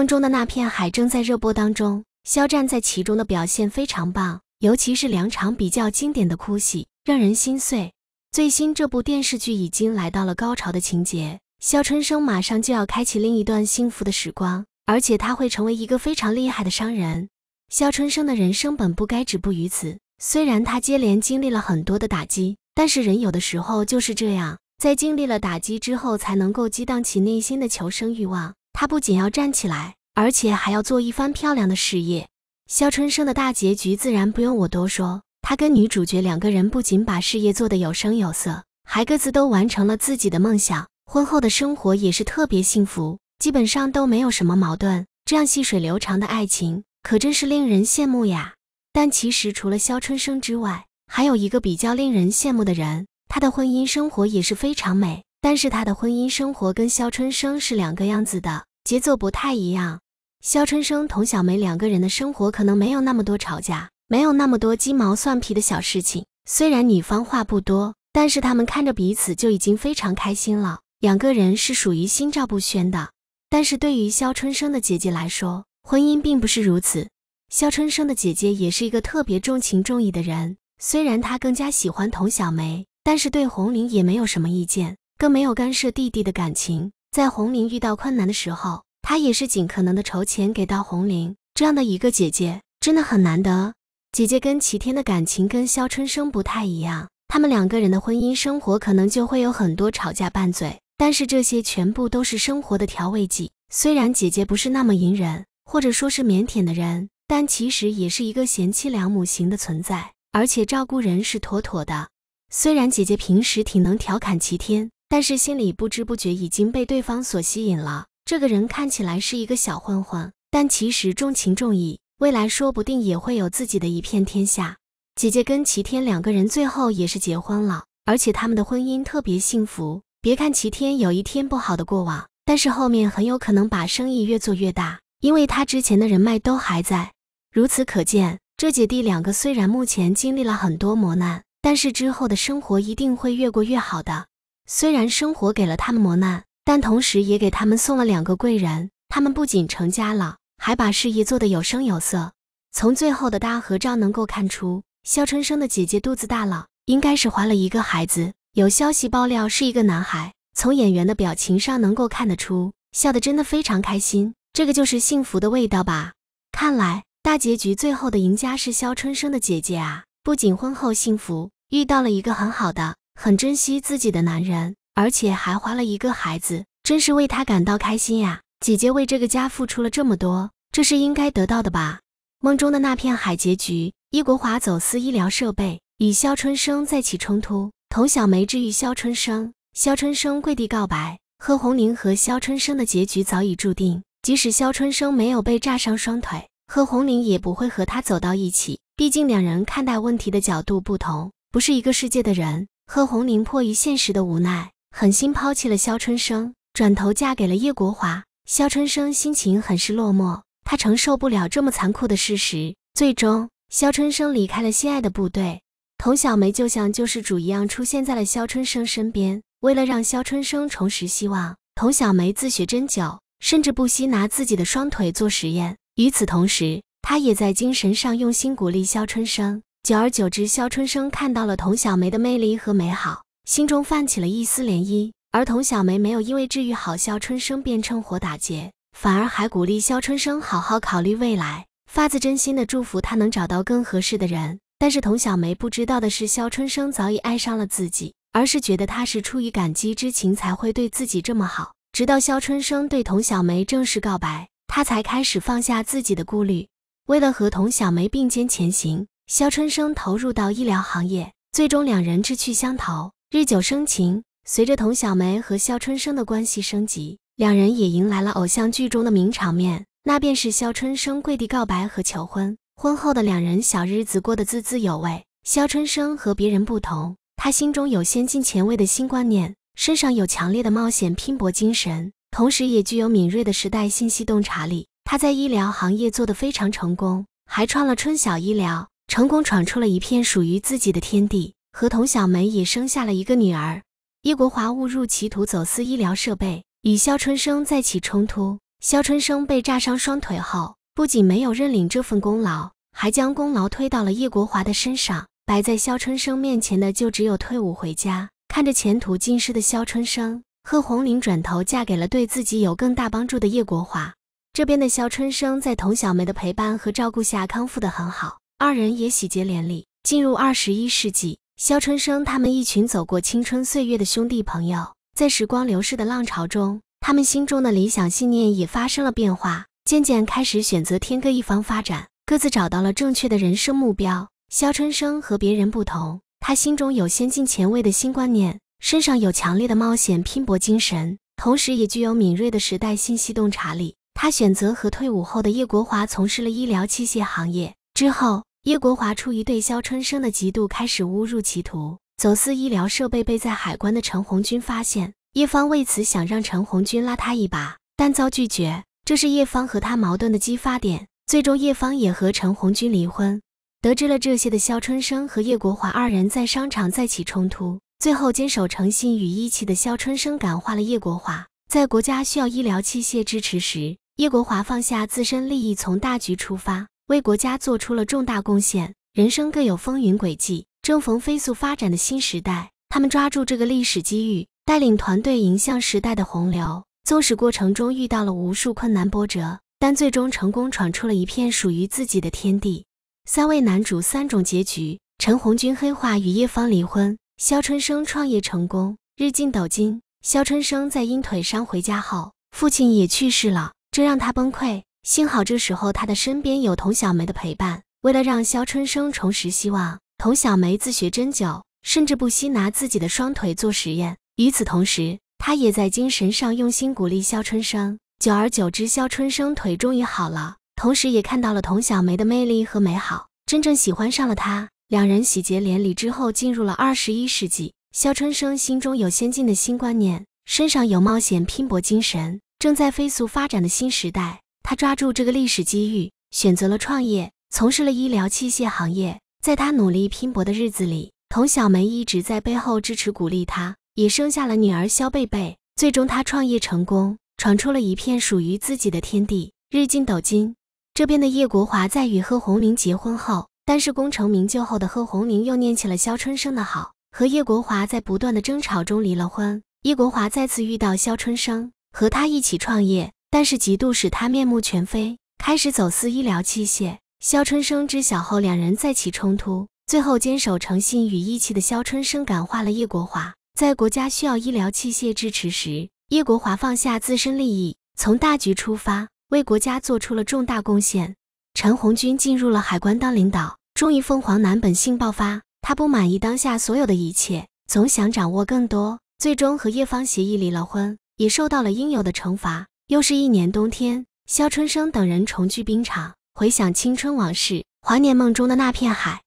当中的那片海正在热播当中，肖战在其中的表现非常棒，尤其是两场比较经典的哭戏，让人心碎。最新这部电视剧已经来到了高潮的情节，肖春生马上就要开启另一段幸福的时光，而且他会成为一个非常厉害的商人。肖春生的人生本不该止步于此，虽然他接连经历了很多的打击，但是人有的时候就是这样，在经历了打击之后，才能够激荡起内心的求生欲望。他不仅要站起来，而且还要做一番漂亮的事业。肖春生的大结局自然不用我多说，他跟女主角两个人不仅把事业做得有声有色，还各自都完成了自己的梦想。婚后的生活也是特别幸福，基本上都没有什么矛盾。这样细水流长的爱情可真是令人羡慕呀！但其实除了肖春生之外，还有一个比较令人羡慕的人，他的婚姻生活也是非常美。但是他的婚姻生活跟肖春生是两个样子的。节奏不太一样。肖春生童小梅两个人的生活可能没有那么多吵架，没有那么多鸡毛蒜皮的小事情。虽然女方话不多，但是他们看着彼此就已经非常开心了。两个人是属于心照不宣的。但是对于肖春生的姐姐来说，婚姻并不是如此。肖春生的姐姐也是一个特别重情重义的人。虽然她更加喜欢童小梅，但是对红玲也没有什么意见，更没有干涉弟弟的感情。在红玲遇到困难的时候，她也是尽可能的筹钱给到红玲。这样的一个姐姐真的很难得。姐姐跟齐天的感情跟肖春生不太一样，他们两个人的婚姻生活可能就会有很多吵架拌嘴，但是这些全部都是生活的调味剂。虽然姐姐不是那么隐忍，或者说是腼腆的人，但其实也是一个贤妻良母型的存在，而且照顾人是妥妥的。虽然姐姐平时挺能调侃齐天。但是心里不知不觉已经被对方所吸引了。这个人看起来是一个小混混，但其实重情重义，未来说不定也会有自己的一片天下。姐姐跟齐天两个人最后也是结婚了，而且他们的婚姻特别幸福。别看齐天有一天不好的过往，但是后面很有可能把生意越做越大，因为他之前的人脉都还在。如此可见，这姐弟两个虽然目前经历了很多磨难，但是之后的生活一定会越过越好的。虽然生活给了他们磨难，但同时也给他们送了两个贵人。他们不仅成家了，还把事业做得有声有色。从最后的大合照能够看出，肖春生的姐姐肚子大了，应该是怀了一个孩子。有消息爆料是一个男孩。从演员的表情上能够看得出，笑得真的非常开心。这个就是幸福的味道吧？看来大结局最后的赢家是肖春生的姐姐啊！不仅婚后幸福，遇到了一个很好的。很珍惜自己的男人，而且还怀了一个孩子，真是为他感到开心呀！姐姐为这个家付出了这么多，这是应该得到的吧？梦中的那片海，结局：易国华走私医疗设备，与肖春生再起冲突。童小梅治愈肖春生，肖春生跪地告白。贺红玲和肖春生的结局早已注定，即使肖春生没有被炸伤双腿，贺红玲也不会和他走到一起。毕竟两人看待问题的角度不同，不是一个世界的人。贺红玲迫于现实的无奈，狠心抛弃了肖春生，转头嫁给了叶国华。肖春生心情很是落寞，他承受不了这么残酷的事实。最终，肖春生离开了心爱的部队。童小梅就像救世主一样出现在了肖春生身边。为了让肖春生重拾希望，童小梅自学针灸，甚至不惜拿自己的双腿做实验。与此同时，她也在精神上用心鼓励肖春生。久而久之，肖春生看到了童小梅的魅力和美好，心中泛起了一丝涟漪。而童小梅没有因为治愈好肖春生便趁火打劫，反而还鼓励肖春生好好考虑未来，发自真心的祝福他能找到更合适的人。但是童小梅不知道的是，肖春生早已爱上了自己，而是觉得他是出于感激之情才会对自己这么好。直到肖春生对童小梅正式告白，他才开始放下自己的顾虑，为了和童小梅并肩前行。肖春生投入到医疗行业，最终两人志趣相投，日久生情。随着童小梅和肖春生的关系升级，两人也迎来了偶像剧中的名场面，那便是肖春生跪地告白和求婚。婚后的两人小日子过得滋滋有味。肖春生和别人不同，他心中有先进前卫的新观念，身上有强烈的冒险拼搏精神，同时也具有敏锐的时代信息洞察力。他在医疗行业做得非常成功，还创了春晓医疗。成功闯出了一片属于自己的天地，和童小梅也生下了一个女儿。叶国华误入歧途，走私医疗设备，与肖春生再起冲突。肖春生被炸伤双腿后，不仅没有认领这份功劳，还将功劳推到了叶国华的身上。摆在肖春生面前的就只有退伍回家，看着前途尽失的肖春生，贺红玲转头嫁给了对自己有更大帮助的叶国华。这边的肖春生在童小梅的陪伴和照顾下，康复得很好。二人也喜结连理。进入二十一世纪，肖春生他们一群走过青春岁月的兄弟朋友，在时光流逝的浪潮中，他们心中的理想信念也发生了变化，渐渐开始选择天各一方发展，各自找到了正确的人生目标。肖春生和别人不同，他心中有先进前卫的新观念，身上有强烈的冒险拼搏精神，同时也具有敏锐的时代信息洞察力。他选择和退伍后的叶国华从事了医疗器械行业，之后。叶国华出于对肖春生的嫉妒，开始误入歧途，走私医疗设备被在海关的陈红军发现。叶芳为此想让陈红军拉他一把，但遭拒绝，这是叶芳和他矛盾的激发点。最终，叶芳也和陈红军离婚。得知了这些的肖春生和叶国华二人在商场再起冲突，最后坚守诚信与义气的肖春生感化了叶国华。在国家需要医疗器械支持时，叶国华放下自身利益，从大局出发。为国家做出了重大贡献。人生各有风云轨迹，正逢飞速发展的新时代，他们抓住这个历史机遇，带领团队迎向时代的洪流。纵使过程中遇到了无数困难波折，但最终成功闯出了一片属于自己的天地。三位男主三种结局：陈红军黑化与叶芳离婚，肖春生创业成功，日进斗金。肖春生在因腿伤回家后，父亲也去世了，这让他崩溃。幸好这时候他的身边有童小梅的陪伴。为了让肖春生重拾希望，童小梅自学针灸，甚至不惜拿自己的双腿做实验。与此同时，她也在精神上用心鼓励肖春生。久而久之，肖春生腿终于好了，同时也看到了童小梅的魅力和美好，真正喜欢上了她。两人喜结连理之后，进入了二十一世纪。肖春生心中有先进的新观念，身上有冒险拼搏精神，正在飞速发展的新时代。他抓住这个历史机遇，选择了创业，从事了医疗器械行业。在他努力拼搏的日子里，童小梅一直在背后支持鼓励他，也生下了女儿肖贝贝。最终，他创业成功，闯出了一片属于自己的天地，日进斗金。这边的叶国华在与贺红玲结婚后，但是功成名就后的贺红玲又念起了肖春生的好，和叶国华在不断的争吵中离了婚。叶国华再次遇到肖春生，和他一起创业。但是极度使他面目全非，开始走私医疗器械。肖春生知晓后，两人再起冲突。最后坚守诚信与义气的肖春生感化了叶国华。在国家需要医疗器械支持时，叶国华放下自身利益，从大局出发，为国家做出了重大贡献。陈红军进入了海关当领导，终于凤凰男本性爆发，他不满意当下所有的一切，总想掌握更多，最终和叶芳协议离了婚，也受到了应有的惩罚。又是一年冬天，肖春生等人重聚冰场，回想青春往事，怀念梦中的那片海。